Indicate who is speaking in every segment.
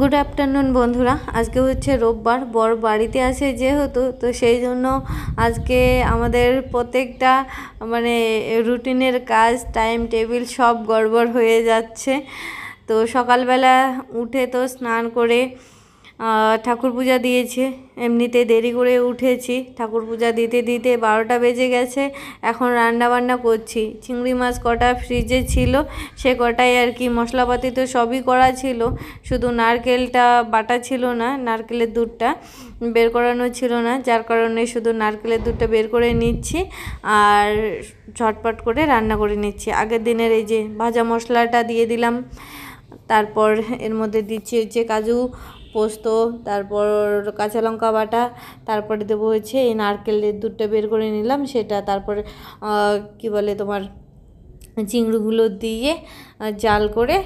Speaker 1: good afternoon বন্ধুরা আজকে হচ্ছে রোববার বর বাড়িতে আছে যেহেতু তো সেই জন্য আজকে আমাদের প্রত্যেকটা মানে রুটিনের কাজ টাইম টেবিল সব গড়বড় হয়ে যাচ্ছে তো সকালবেলা উঠে তো স্নান করে ঠাকুর পূজা দিয়েছে এমনিতে দেরি করে উঠেছি ঠাকুর পূজা দিতে দিতে বারোটা বেজে গেছে এখন রান্না বান্না করছি চিংড়ি মাছ কটা ফ্রিজে ছিল সে কটাই আর কি মশলাপাতি তো সবই করা ছিল শুধু নারকেলটা বাটা ছিল না নারকেলের দুধটা বের করানো ছিল না যার কারণে শুধু নারকেলের দুধটা বের করে নিচ্ছি আর ঝটপট করে রান্না করে নিচ্ছি আগের দিনের এই যে ভাজা মশলাটা দিয়ে দিলাম তারপর এর মধ্যে দিচ্ছি হচ্ছে কাজু পোস্ত তারপর কাঁচা লঙ্কা বাটা তারপরে দেবো হচ্ছে এই নারকেলের দুধটা বের করে নিলাম সেটা তারপর কি বলে তোমার চিংড়িগুলো দিয়ে জাল করে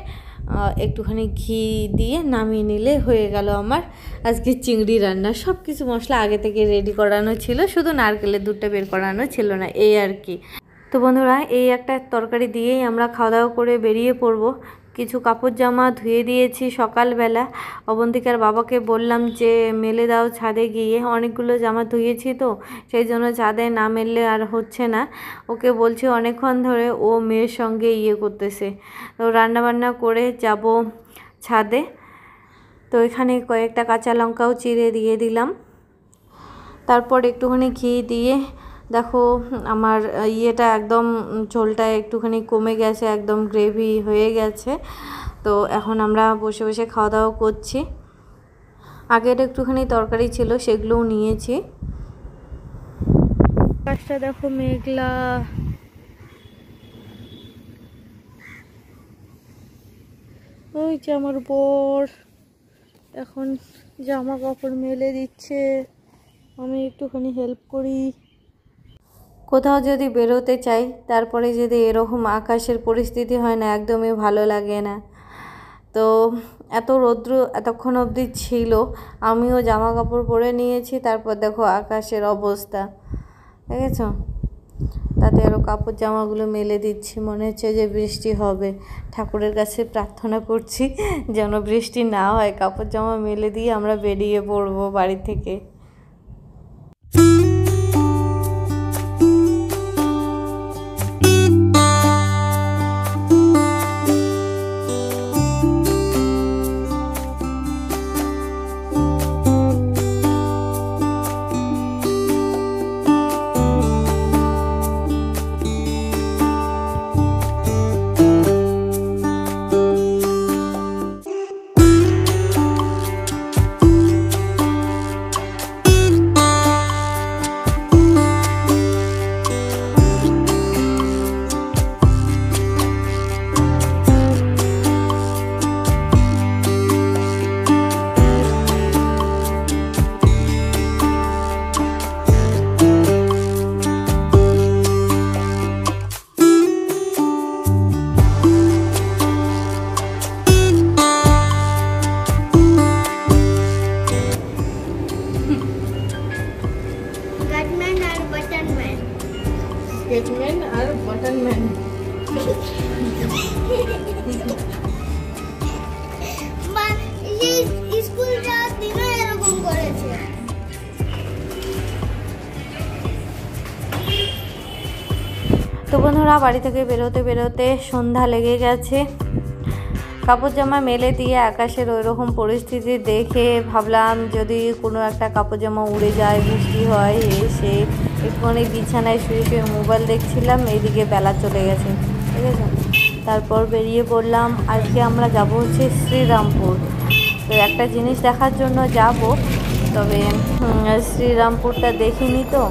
Speaker 1: একটুখানি ঘি দিয়ে নামিয়ে নিলে হয়ে গেল আমার আজকে চিংড়ি রান্না সব কিছু মশলা আগে থেকে রেডি করানো ছিল শুধু নারকেলের দুধটা বের করানো ছিল না এই আর কি তো বন্ধুরা এই একটা তরকারি দিয়েই আমরা খাওয়া দাওয়া করে বেরিয়ে পড়বো কিছু কাপড় জামা ধুয়ে দিয়েছি সকালবেলা অবন্তিকার বাবাকে বললাম যে মেলে দাও ছাদে গিয়ে অনেকগুলো জামা ধুয়েছি তো সেই জন্য ছাদে না মেললে আর হচ্ছে না ওকে বলছি অনেকক্ষণ ধরে ও মেয়ের সঙ্গে ইয়ে করতেছে তো রান্নাবান্না করে যাব ছাদে তো এখানে কয়েকটা কাঁচা লঙ্কাও চিরে দিয়ে দিলাম তারপর একটুখানি ঘি দিয়ে দেখো আমার ইয়েটা একদম ঝোলটা একটুখানি কমে গেছে একদম গ্রেভি হয়ে গেছে তো এখন আমরা বসে বসে খাওয়া দাওয়া করছি আগের একটুখানি তরকারি ছিল সেগুলোও নিয়েছি আকাশটা দেখো মেঘলা ওই যে আমার বর এখন জামা কাপড় মেলে দিচ্ছে আমি একটুখানি হেল্প করি কোথাও যদি বেরোতে চাই তারপরে যদি এরকম আকাশের পরিস্থিতি হয় না একদমই ভালো লাগে না তো এত রৌদ্র এতক্ষণ অবধি ছিল আমিও জামা কাপড় পরে নিয়েছি তারপর দেখো আকাশের অবস্থা ঠিক আছে তাতে আরও কাপড় জামাগুলো মেলে দিচ্ছি মনে হচ্ছে যে বৃষ্টি হবে ঠাকুরের কাছে প্রার্থনা করছি যেন বৃষ্টি না হয় কাপড় জামা মেলে দিয়ে আমরা বেরিয়ে পড়বো বাড়ি থেকে ম্যান আর ম্যান তো বন্ধুরা বাড়ি থেকে বেরোতে বেরোতে সন্ধ্যা লেগে গেছে কাপড় জামা মেলে দিয়ে আকাশের ওই রকম পরিস্থিতি দেখে ভাবলাম যদি কোনো একটা কাপড় জামা উড়ে যায় বৃষ্টি হয় এসে এখন এই বিছানায় শুয়ে শুয়ে মোবাইল দেখছিলাম এইদিকে বেলা চলে গেছে ঠিক আছে তারপর বেরিয়ে পড়লাম আজকে আমরা যাব হচ্ছে শ্রীরামপুর তো একটা জিনিস দেখার জন্য যাব তবে শ্রীরামপুরটা দেখিনি তো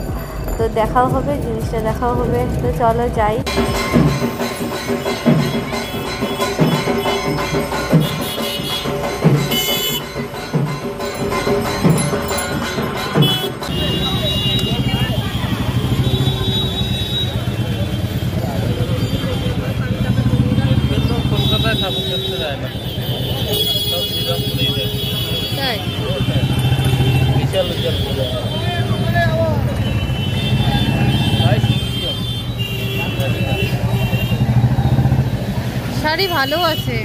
Speaker 1: তো দেখাও হবে জিনিসটা দেখাও হবে তো চলো যাই শাড়ি ভালো আছে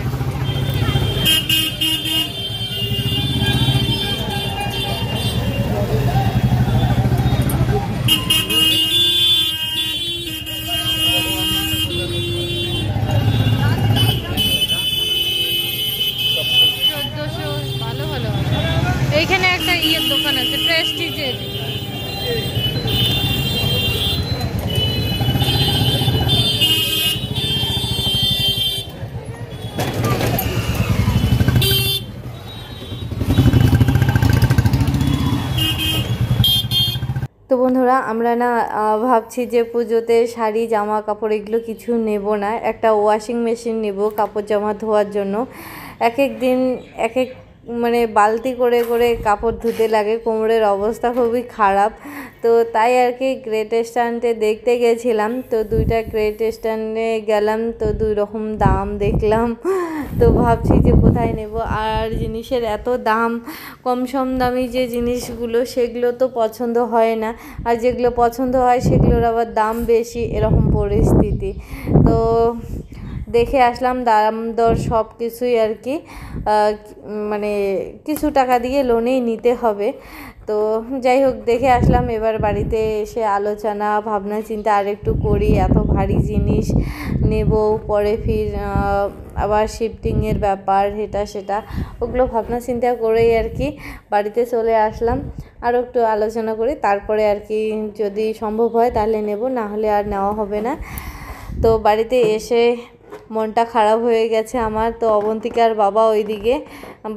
Speaker 1: এখানে একটা ইয়ের দোকান আছে প্রেস্টিজের তো বন্ধুরা আমরা না ভাবছি যে পুজোতে শাড়ি জামা কাপড় এগুলো কিছু নেব না একটা ওয়াশিং মেশিন নেব কাপড় জামা ধোয়ার জন্য এক এক দিন এক এক মানে বালতি করে করে কাপড় ধুতে লাগে কোমরের অবস্থা খুবই খারাপ তো তাই আর কি গ্রেট স্ট্যান্ডে দেখতে গেছিলাম তো দুইটা গ্রেট স্ট্যান্ডে গেলাম তো দুই রকম দাম দেখলাম তো ভাবছি যে কোথায় নেব আর জিনিসের এত দাম কম সম দামি যে জিনিসগুলো সেগুলো তো পছন্দ হয় না আর যেগুলো পছন্দ হয় সেগুলোর আবার দাম বেশি এরকম পরিস্থিতি তো দেখে আসলাম দাম দর সব কিছুই আর কি মানে কিছু টাকা দিয়ে লোনেই নিতে হবে তো যাই হোক দেখে আসলাম এবার বাড়িতে এসে আলোচনা ভাবনা চিন্তা আরেকটু করি এত ভারী জিনিস নেব পরে ফির আবার শিফটিংয়ের ব্যাপার এটা সেটা ওগুলো ভাবনা চিন্তা করেই আর কি বাড়িতে চলে আসলাম আরও একটু আলোচনা করি তারপরে আর কি যদি সম্ভব হয় তাহলে নেব না হলে আর নেওয়া হবে না তো বাড়িতে এসে মনটা খারাপ হয়ে গেছে আমার তো অবন্তিকার বাবা ওইদিকে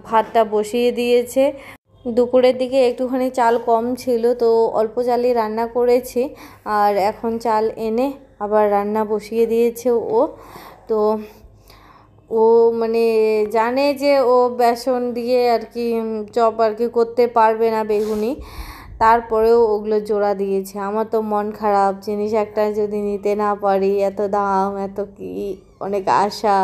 Speaker 1: ভাতটা বসিয়ে দিয়েছে দুপুরের দিকে একটুখানি চাল কম ছিল তো অল্প চালই রান্না করেছি আর এখন চাল এনে আবার রান্না বসিয়ে দিয়েছে ও তো ও মানে জানে যে ও বেসন দিয়ে আর কি চপ আর কি করতে পারবে না বেগুনি তারপরেও ওগুলো জোড়া দিয়েছে আমার তো মন খারাপ জিনিস একটা যদি নিতে না পারি এত দাম এত কি অনেক আশা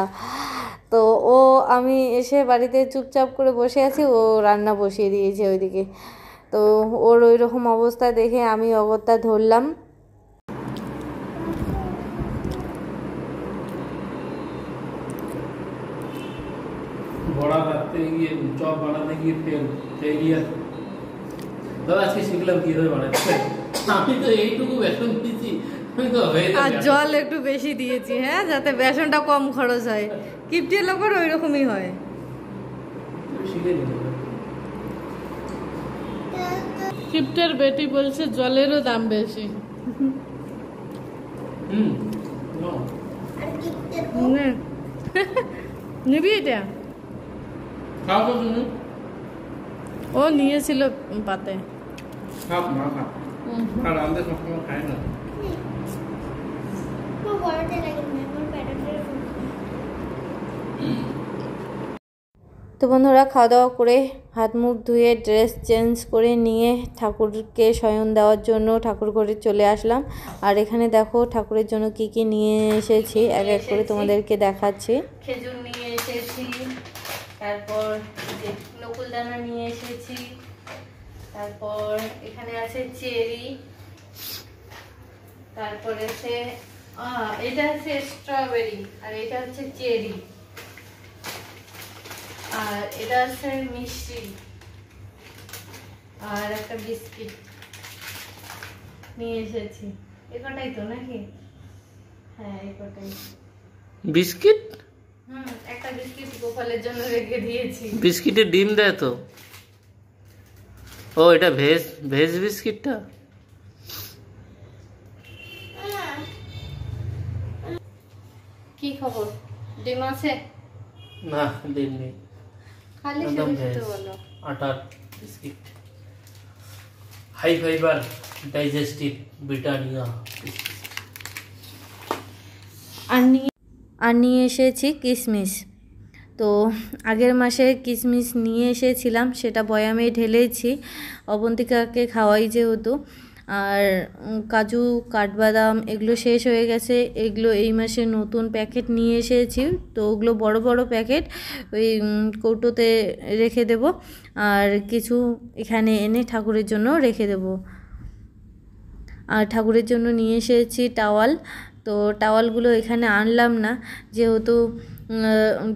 Speaker 1: তো ও আমি এসে বাড়িতে চুপচাপ করে বসে আছি ও রান্না বসিয়ে দিয়েছে ওইদিকে তো ওর ওই রকম অবস্থা দেখে আমি অগত্যা ধরলাম বড়া কাটতে গিয়ে চপ বানাতে গিয়ে তেল তেল আজকে শিখলাম কীভাবে বানাতে আমি তো এইটুকু বেসন দিয়েছি আর জল একটু বেশি দিয়েছি হ্যাঁ যাতে বেসনটা কম খরচ হয় কিপটির লোকের ওই রকমই হয় কিপটের বেটি বলছে জলেরও দাম বেশি নিবি এটা ও নিয়েছিল পাতে ครับหมาครับหมาดำได้สองคนขายหน่อยมาบอกจะอะไรกันไหมมันไปได้ด้วย তো বন্ধুরা খাওয়া দাওয়া করে হাত মুখ ধুয়ে ড্রেস চেঞ্জ করে নিয়ে ঠাকুরকে শয়ন দেওয়ার জন্য ঠাকুর ঘরে চলে আসলাম আর এখানে দেখো ঠাকুরের জন্য কি কি নিয়ে এসেছি এক এক করে তোমাদেরকে দেখাচ্ছি খেজুর নিয়ে এসেছি তারপর নকুলদানা নিয়ে এসেছি তারপর এখানে আছে চেরি তারপরে আছে এটা আছে স্ট্রবেরি আর এটা হচ্ছে চেরি আর এটা আছে মিষ্টি আর একটা বিস্কিট নিয়ে এসেছি এটাই তো নাকি হ্যাঁ এটাই বিস্কিট হুম একটা বিস্কিট গোপালের জন্য রেখে দিয়েছি বিস্কিটে ডিম দেয় তো ও এটা ভেজ ভেজ বিস্কিটটা কি খবর ডিম আছে না ডিম নেই
Speaker 2: খালি শুধু বলো
Speaker 1: আটার biscuit high fibre digestive Britannia আর নিয়ে আর নিয়ে এসেছি কিশমিশ তো আগের মাসে কিশমিশ নিয়ে এসেছিলাম সেটা বয়ামে ঢেলেছি অবন্তিকাকে খাওয়াই যেহেতু আর কাজু কাঠবাদাম এগুলো শেষ হয়ে গেছে এগুলো এই মাসে নতুন প্যাকেট নিয়ে এসেছি তো ওগুলো বড় বড় প্যাকেট ওই কৌটোতে রেখে দেব আর কিছু এখানে এনে ঠাকুরের জন্য রেখে দেব আর ঠাকুরের জন্য নিয়ে এসেছি টাওয়াল তো টাওয়ালগুলো এখানে আনলাম না যেহেতু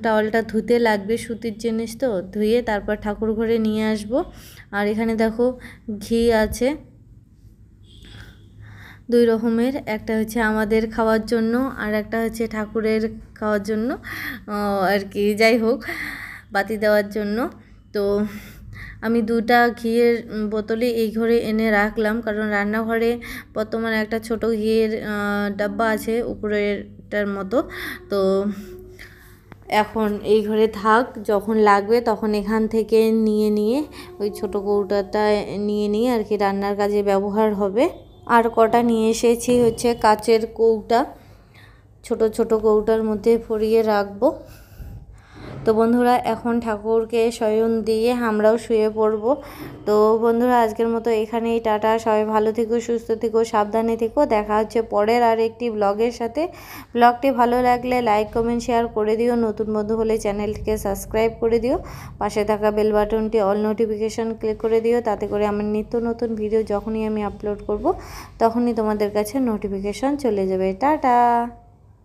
Speaker 1: টাওয়ালটা ধুতে লাগবে সুতির জিনিস তো ধুয়ে তারপর ঠাকুর ঘরে নিয়ে আসব আর এখানে দেখো ঘি আছে দুই রকমের একটা হচ্ছে আমাদের খাওয়ার জন্য আর একটা হচ্ছে ঠাকুরের খাওয়ার জন্য আর কি যাই হোক বাতি দেওয়ার জন্য তো আমি দুটা ঘিয়ের বোতলে এই ঘরে এনে রাখলাম কারণ রান্নাঘরে বর্তমানে একটা ছোট ঘিয়ের ডাব্বা আছে উপরেরটার মতো তো এখন এই ঘরে থাক যখন লাগবে তখন এখান থেকে নিয়ে নিয়ে ওই ছোটো কৌটাটা নিয়ে নিয়ে আর কি রান্নার কাজে ব্যবহার হবে আর কটা নিয়ে এসেছি হচ্ছে কাচের কৌটা ছোট ছোট কৌটার মধ্যে ফরিয়ে রাখবো তো বন্ধুরা এখন ঠাকুরকে শয়ন দিয়ে আমরাও শুয়ে পড়ব তো বন্ধুরা আজকের মতো এখানেই টাটা সবাই ভালো থেকো সুস্থ থেকো সাবধানে থেকো দেখা হচ্ছে পরের আর একটি ব্লগের সাথে ব্লগটি ভালো লাগলে লাইক কমেন্ট শেয়ার করে দিও নতুন বন্ধু হলে চ্যানেলটিকে সাবস্ক্রাইব করে দিও পাশে থাকা বেল বাটনটি অল নোটিফিকেশান ক্লিক করে দিও তাতে করে আমার নিত্য নতুন ভিডিও যখনই আমি আপলোড করব তখনই তোমাদের কাছে নোটিফিকেশান চলে যাবে টাটা